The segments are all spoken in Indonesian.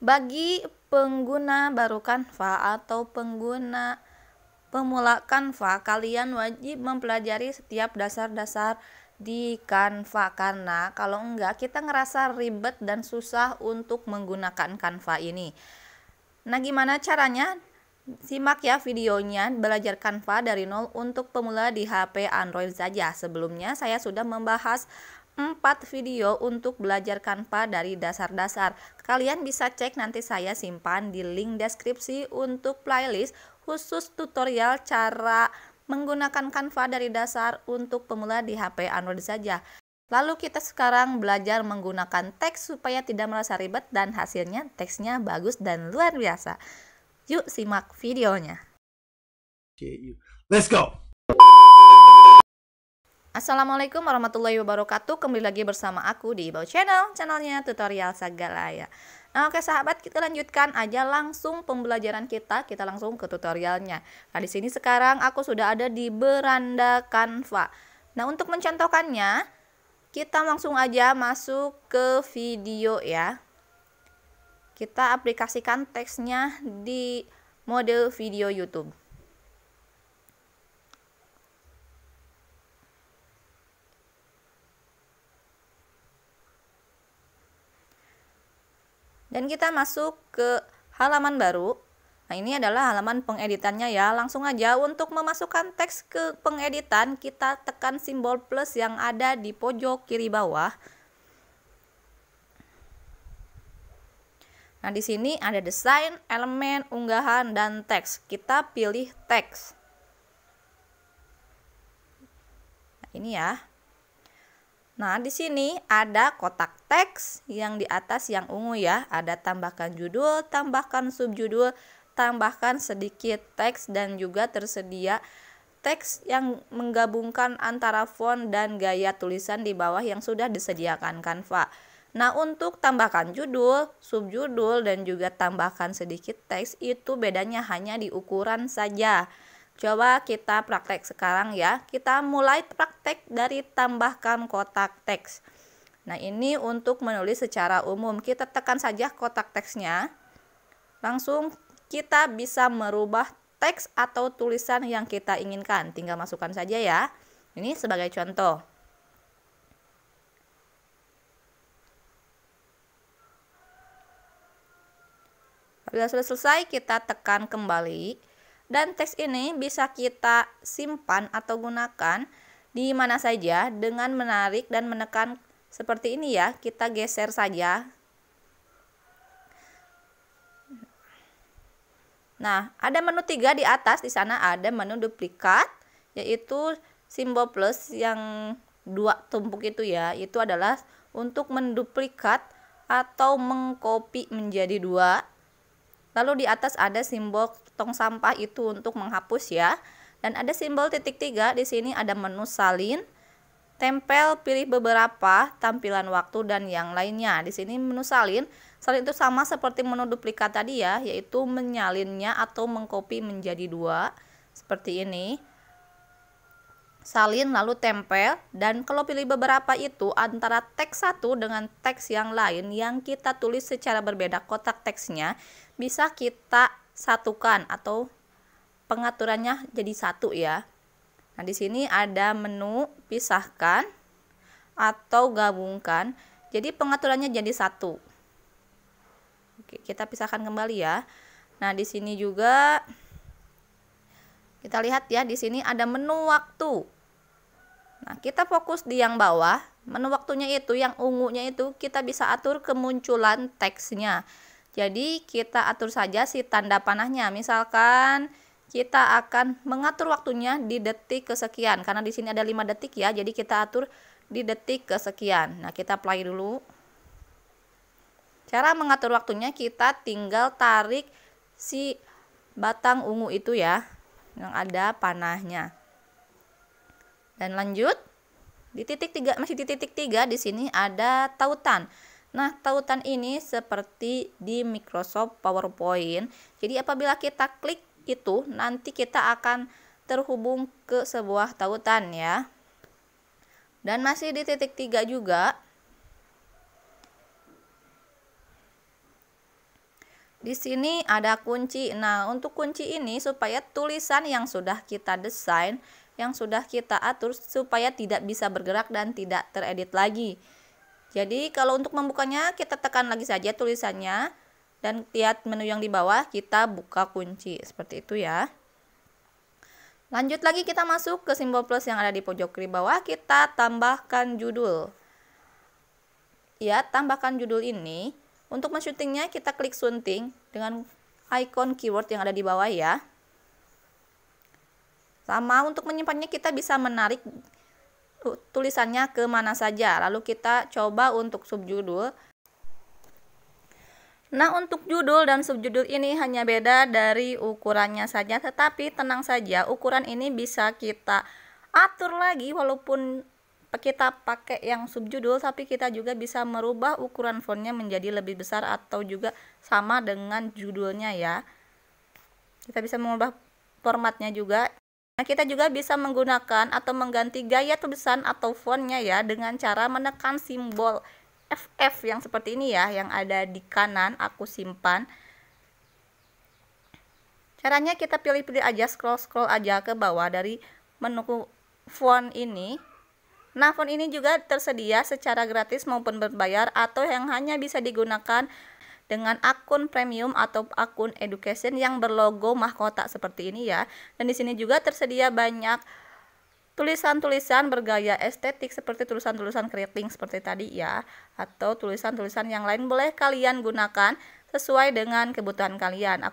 Bagi pengguna baru kanva atau pengguna pemula kanva, kalian wajib mempelajari setiap dasar-dasar di kanva karena kalau enggak kita ngerasa ribet dan susah untuk menggunakan kanva ini. Nah, gimana caranya? Simak ya videonya belajar kanva dari nol untuk pemula di HP Android saja. Sebelumnya saya sudah membahas 4 video untuk belajar kanva dari dasar-dasar. Kalian bisa cek nanti saya simpan di link deskripsi untuk playlist khusus tutorial cara menggunakan kanva dari dasar untuk pemula di HP Android saja. Lalu kita sekarang belajar menggunakan teks supaya tidak merasa ribet dan hasilnya teksnya bagus dan luar biasa. Yuk simak videonya. Let's go! Assalamualaikum warahmatullahi wabarakatuh Kembali lagi bersama aku di Ibau Channel Channelnya tutorial segala ya Nah, oke sahabat, kita lanjutkan aja langsung pembelajaran kita. Kita langsung ke tutorialnya. Nah, di sini sekarang aku sudah ada di beranda Canva. Nah, untuk mencontohkannya, kita langsung aja masuk ke video ya. Kita aplikasikan teksnya di mode video YouTube. Dan kita masuk ke halaman baru. Nah, ini adalah halaman pengeditannya ya. Langsung aja untuk memasukkan teks ke pengeditan, kita tekan simbol plus yang ada di pojok kiri bawah. Nah, di sini ada desain, elemen, unggahan, dan teks. Kita pilih teks. Nah, ini ya. Nah, di sini ada kotak teks yang di atas yang ungu ya. Ada tambahkan judul, tambahkan subjudul, tambahkan sedikit teks dan juga tersedia teks yang menggabungkan antara font dan gaya tulisan di bawah yang sudah disediakan Canva. Nah, untuk tambahkan judul, subjudul, dan juga tambahkan sedikit teks itu bedanya hanya di ukuran saja. Coba kita praktek sekarang ya. Kita mulai praktek dari tambahkan kotak teks. Nah, ini untuk menulis secara umum. Kita tekan saja kotak teksnya. Langsung kita bisa merubah teks atau tulisan yang kita inginkan. Tinggal masukkan saja ya. Ini sebagai contoh. Bila sudah selesai, kita tekan kembali dan teks ini bisa kita simpan atau gunakan di mana saja dengan menarik dan menekan seperti ini ya. Kita geser saja. Nah, ada menu tiga di atas, di sana ada menu duplikat, yaitu simbol plus yang dua tumpuk itu ya. Itu adalah untuk menduplikat atau mengcopy menjadi dua Lalu di atas ada simbol tong sampah itu untuk menghapus ya. Dan ada simbol titik tiga, di sini ada menu salin, tempel, pilih beberapa, tampilan waktu, dan yang lainnya. Di sini menu salin, salin itu sama seperti menu duplikat tadi ya, yaitu menyalinnya atau mengcopy menjadi dua, seperti ini salin lalu tempel dan kalau pilih beberapa itu antara teks satu dengan teks yang lain yang kita tulis secara berbeda kotak teksnya bisa kita satukan atau pengaturannya jadi satu ya. Nah, di sini ada menu pisahkan atau gabungkan. Jadi pengaturannya jadi satu. Oke, kita pisahkan kembali ya. Nah, di sini juga kita lihat ya, di sini ada menu waktu. Nah, kita fokus di yang bawah, menu waktunya itu yang ungunya itu kita bisa atur kemunculan teksnya. Jadi, kita atur saja si tanda panahnya. Misalkan kita akan mengatur waktunya di detik kesekian karena di sini ada 5 detik ya. Jadi, kita atur di detik kesekian. Nah, kita play dulu. Cara mengatur waktunya kita tinggal tarik si batang ungu itu ya yang ada panahnya. Dan lanjut di titik tiga masih di titik tiga di sini ada tautan. Nah, tautan ini seperti di Microsoft PowerPoint. Jadi apabila kita klik itu nanti kita akan terhubung ke sebuah tautan ya. Dan masih di titik tiga juga. Di sini ada kunci. Nah, untuk kunci ini supaya tulisan yang sudah kita desain yang sudah kita atur supaya tidak bisa bergerak dan tidak teredit lagi. Jadi kalau untuk membukanya kita tekan lagi saja tulisannya dan lihat menu yang di bawah kita buka kunci seperti itu ya. Lanjut lagi kita masuk ke simbol plus yang ada di pojok kiri bawah kita tambahkan judul. Ya, tambahkan judul ini. Untuk mensyutingnya kita klik sunting dengan icon keyword yang ada di bawah ya. Sama untuk menyimpannya kita bisa menarik tulisannya ke mana saja. Lalu kita coba untuk subjudul. Nah, untuk judul dan subjudul ini hanya beda dari ukurannya saja, tetapi tenang saja, ukuran ini bisa kita atur lagi walaupun kita pakai yang subjudul tapi kita juga bisa merubah ukuran fontnya menjadi lebih besar atau juga sama dengan judulnya ya. Kita bisa mengubah formatnya juga Nah, kita juga bisa menggunakan atau mengganti gaya tulisan atau fontnya ya dengan cara menekan simbol FF yang seperti ini ya, yang ada di kanan aku simpan. Caranya kita pilih-pilih aja, scroll-scroll aja ke bawah dari menu font ini. Nah, font ini juga tersedia secara gratis maupun berbayar atau yang hanya bisa digunakan dengan akun premium atau akun education yang berlogo mahkota seperti ini ya. Dan di sini juga tersedia banyak tulisan-tulisan bergaya estetik seperti tulisan-tulisan keriting seperti tadi ya atau tulisan-tulisan yang lain boleh kalian gunakan sesuai dengan kebutuhan kalian.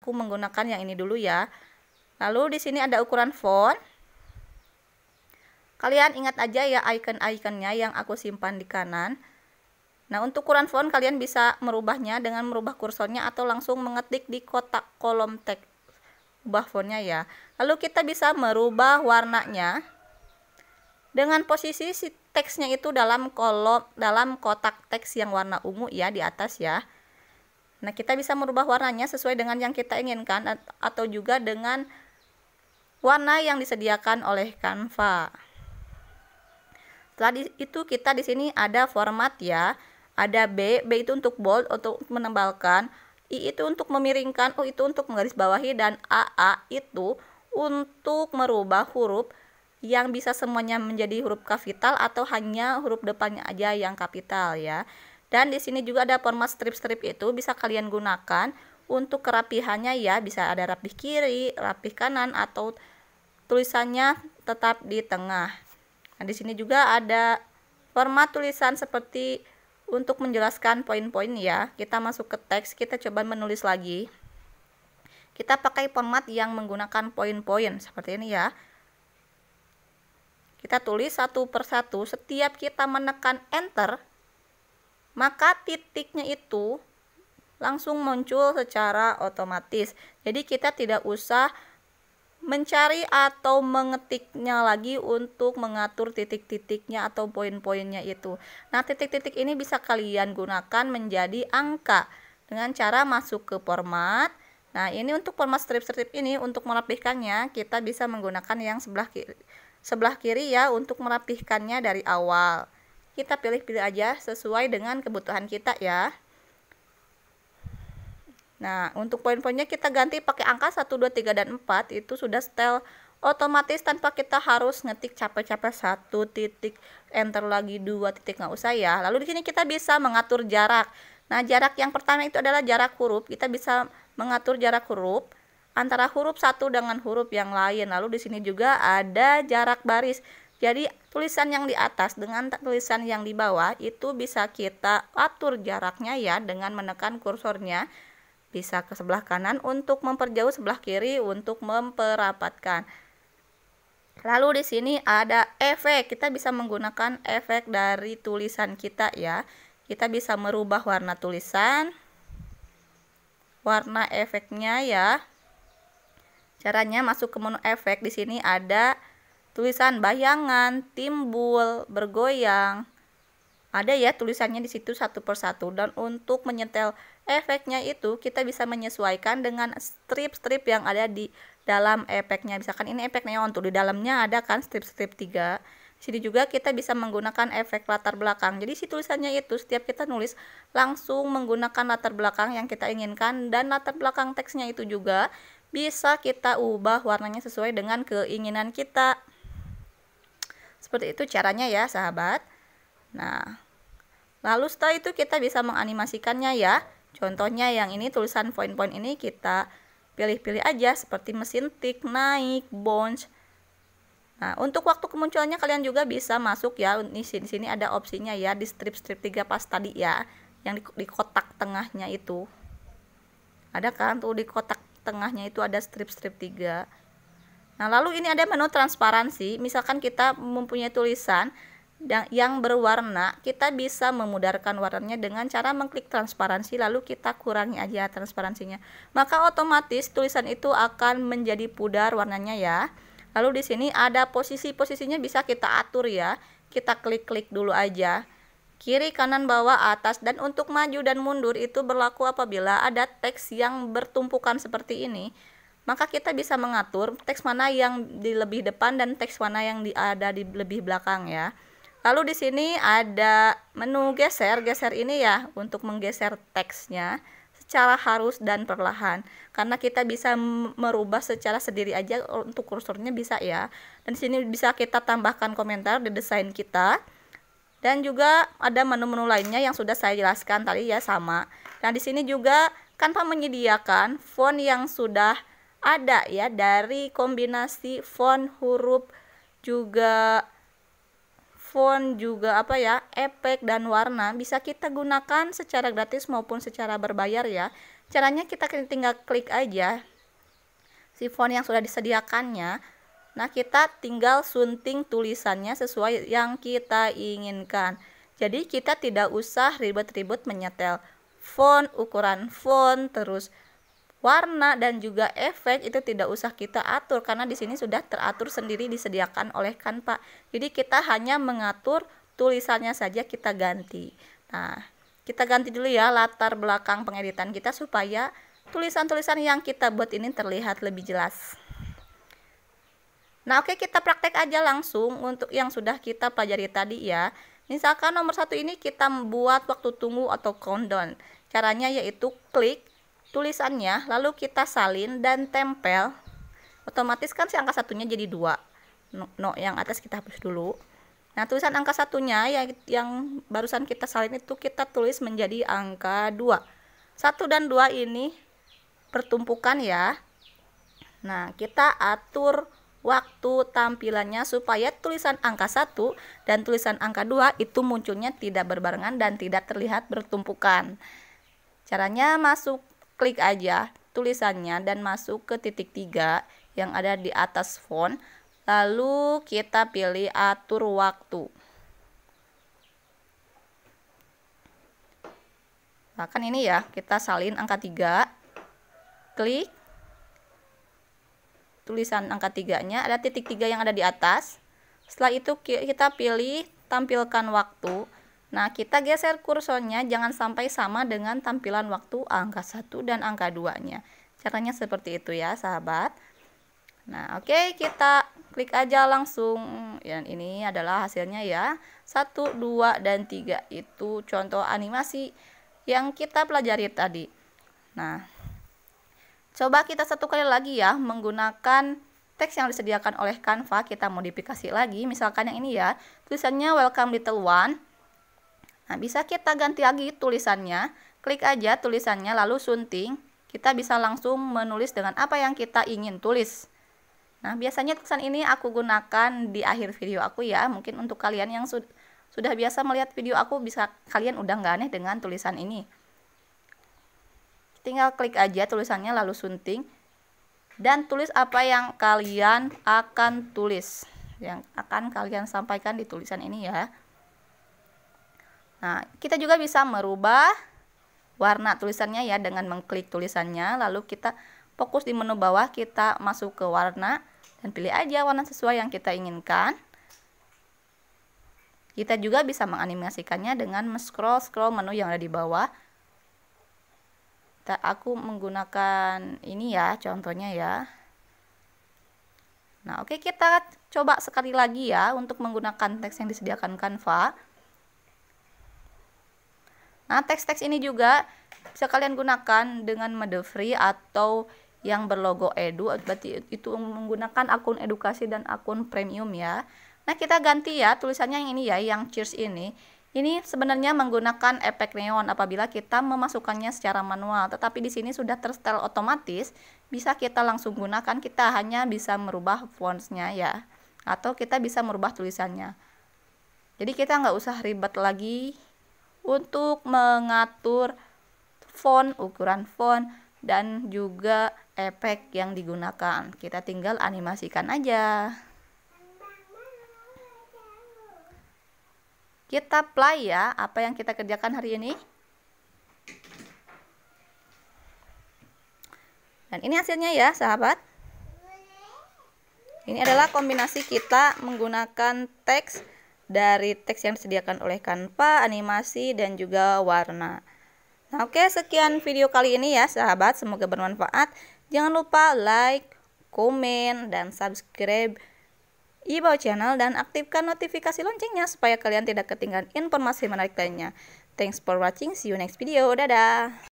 Aku menggunakan yang ini dulu ya. Lalu di sini ada ukuran font Kalian ingat aja ya icon-iconnya yang aku simpan di kanan. Nah, untuk ukuran font kalian bisa merubahnya dengan merubah kursornya atau langsung mengetik di kotak kolom teks. Ubah fontnya ya. Lalu kita bisa merubah warnanya dengan posisi si teksnya itu dalam kolom dalam kotak teks yang warna ungu ya di atas ya. Nah, kita bisa merubah warnanya sesuai dengan yang kita inginkan atau juga dengan warna yang disediakan oleh Canva. Setelah itu kita di sini ada format ya. Ada B, B itu untuk bold untuk menebalkan, I itu untuk memiringkan, u itu untuk bawahi dan AA itu untuk merubah huruf yang bisa semuanya menjadi huruf kapital atau hanya huruf depannya aja yang kapital ya. Dan di sini juga ada format strip-strip itu bisa kalian gunakan untuk kerapihannya ya, bisa ada rapih kiri, rapih kanan atau tulisannya tetap di tengah. Nah, di sini juga ada format tulisan seperti untuk menjelaskan poin-poin ya. Kita masuk ke teks, kita coba menulis lagi. Kita pakai format yang menggunakan poin-poin seperti ini ya. Kita tulis satu persatu. Setiap kita menekan enter, maka titiknya itu langsung muncul secara otomatis. Jadi kita tidak usah mencari atau mengetiknya lagi untuk mengatur titik-titiknya atau poin-poinnya itu. Nah, titik-titik ini bisa kalian gunakan menjadi angka dengan cara masuk ke format. Nah, ini untuk format strip-strip ini untuk merapihkannya kita bisa menggunakan yang sebelah kiri. Sebelah kiri ya untuk merapihkannya dari awal. Kita pilih-pilih aja sesuai dengan kebutuhan kita ya. Nah, untuk poin-poinnya kita ganti pakai angka 1, 2, 3, dan 4. Itu sudah setel otomatis tanpa kita harus ngetik capek-capek satu titik enter lagi dua titik nggak usah ya lalu di sini kita bisa mengatur jarak nah jarak yang pertama itu adalah jarak huruf kita bisa mengatur jarak huruf antara huruf satu dengan huruf yang lain lalu di sini juga ada jarak baris jadi tulisan yang di atas dengan tulisan yang di bawah itu bisa kita atur jaraknya ya dengan menekan kursornya bisa ke sebelah kanan untuk memperjauh sebelah kiri untuk memperapatkan lalu di sini ada efek kita bisa menggunakan efek dari tulisan kita ya kita bisa merubah warna tulisan warna efeknya ya caranya masuk ke menu efek di sini ada tulisan bayangan, timbul, bergoyang. Ada ya tulisannya di situ satu persatu dan untuk menyetel efeknya itu kita bisa menyesuaikan dengan strip-strip yang ada di dalam efeknya misalkan ini efek neon tuh di dalamnya ada kan strip-strip 3 sini juga kita bisa menggunakan efek latar belakang jadi si tulisannya itu setiap kita nulis langsung menggunakan latar belakang yang kita inginkan dan latar belakang teksnya itu juga bisa kita ubah warnanya sesuai dengan keinginan kita seperti itu caranya ya sahabat nah lalu setelah itu kita bisa menganimasikannya ya Contohnya yang ini tulisan poin-poin ini kita pilih-pilih aja seperti mesin tik, naik, bounce. Nah, untuk waktu kemunculannya kalian juga bisa masuk ya. Di sini, sini ada opsinya ya di strip-strip 3 pas tadi ya, yang di, di kotak tengahnya itu. Ada kan tuh di kotak tengahnya itu ada strip-strip 3. Nah, lalu ini ada menu transparansi. Misalkan kita mempunyai tulisan yang berwarna, kita bisa memudarkan warnanya dengan cara mengklik transparansi lalu kita kurangi aja transparansinya. Maka otomatis tulisan itu akan menjadi pudar warnanya ya. Lalu di sini ada posisi-posisinya bisa kita atur ya. Kita klik-klik dulu aja. Kiri, kanan, bawah, atas dan untuk maju dan mundur itu berlaku apabila ada teks yang bertumpukan seperti ini maka kita bisa mengatur teks mana yang di lebih depan dan teks mana yang di, ada di lebih belakang ya. Lalu di sini ada menu geser. Geser ini ya untuk menggeser teksnya secara harus dan perlahan karena kita bisa merubah secara sendiri aja untuk kursornya bisa ya dan di sini bisa kita tambahkan komentar di desain kita dan juga ada menu-menu lainnya yang sudah saya jelaskan tadi ya sama nah di sini juga Canva menyediakan font yang sudah ada ya dari kombinasi font huruf juga font juga apa ya efek dan warna bisa kita gunakan secara gratis maupun secara berbayar ya caranya kita tinggal klik aja si font yang sudah disediakannya nah kita tinggal sunting tulisannya sesuai yang kita inginkan jadi kita tidak usah ribet-ribet menyetel font ukuran font terus warna dan juga efek itu tidak usah kita atur karena di sini sudah teratur sendiri disediakan oleh Canva. Jadi kita hanya mengatur tulisannya saja kita ganti. Nah, kita ganti dulu ya latar belakang pengeditan kita supaya tulisan-tulisan yang kita buat ini terlihat lebih jelas. Nah, oke kita praktek aja langsung untuk yang sudah kita pelajari tadi ya. Misalkan nomor satu ini kita membuat waktu tunggu atau countdown. Caranya yaitu klik tulisannya lalu kita salin dan tempel otomatis kan si angka satunya jadi dua no, no yang atas kita hapus dulu nah tulisan angka satunya yang yang barusan kita salin itu kita tulis menjadi angka dua. Satu dan dua ini pertumpukan ya nah kita atur waktu tampilannya supaya tulisan angka satu dan tulisan angka dua itu munculnya tidak berbarengan dan tidak terlihat bertumpukan. Caranya masuk klik aja tulisannya dan masuk ke titik tiga yang ada di atas font lalu kita pilih atur waktu bahkan ini ya kita salin angka tiga. klik tulisan angka tiganya ada titik tiga yang ada di atas setelah itu kita pilih tampilkan waktu Nah, kita geser kursornya jangan sampai sama dengan tampilan waktu angka 1 dan angka 2-nya. Caranya seperti itu ya, sahabat. Nah, oke, okay, kita klik aja langsung. Dan ini adalah hasilnya ya. 1, 2, dan 3 itu contoh animasi yang kita pelajari tadi. Nah, coba kita satu kali lagi ya menggunakan teks yang disediakan oleh Canva kita modifikasi lagi. Misalkan yang ini ya, tulisannya welcome little one Nah, bisa kita ganti lagi tulisannya. Klik aja tulisannya lalu sunting. Kita bisa langsung menulis dengan apa yang kita ingin tulis. Nah, biasanya tulisan ini aku gunakan di akhir video aku ya. Mungkin untuk kalian yang su sudah biasa melihat video aku bisa kalian udah nggak aneh dengan tulisan ini. Tinggal klik aja tulisannya lalu sunting dan tulis apa yang kalian akan tulis yang akan kalian sampaikan di tulisan ini ya. Nah, kita juga bisa merubah warna tulisannya ya dengan mengklik tulisannya lalu kita fokus di menu bawah kita masuk ke warna dan pilih aja warna sesuai yang kita inginkan kita juga bisa menganimasikannya dengan scroll scroll menu yang ada di bawah kita, aku menggunakan ini ya contohnya ya nah oke kita coba sekali lagi ya untuk menggunakan teks yang disediakan Canva Nah, teks-teks ini juga bisa kalian gunakan dengan mode Free atau yang berlogo edu berarti itu menggunakan akun edukasi dan akun premium ya. Nah, kita ganti ya tulisannya yang ini ya, yang cheers ini. Ini sebenarnya menggunakan efek neon apabila kita memasukkannya secara manual, tetapi di sini sudah terstel otomatis, bisa kita langsung gunakan, kita hanya bisa merubah fontsnya ya, atau kita bisa merubah tulisannya. Jadi kita nggak usah ribet lagi untuk mengatur font, ukuran font, dan juga efek yang digunakan. Kita tinggal animasikan aja. Kita play ya apa yang kita kerjakan hari ini. Dan ini hasilnya ya, sahabat. Ini adalah kombinasi kita menggunakan teks dari teks yang disediakan oleh Canva, animasi, dan juga warna. Nah, oke, sekian video kali ini ya, sahabat. Semoga bermanfaat. Jangan lupa like, komen, dan subscribe Ibaw channel dan aktifkan notifikasi loncengnya supaya kalian tidak ketinggalan informasi menarik lainnya. Thanks for watching. See you next video. Dadah.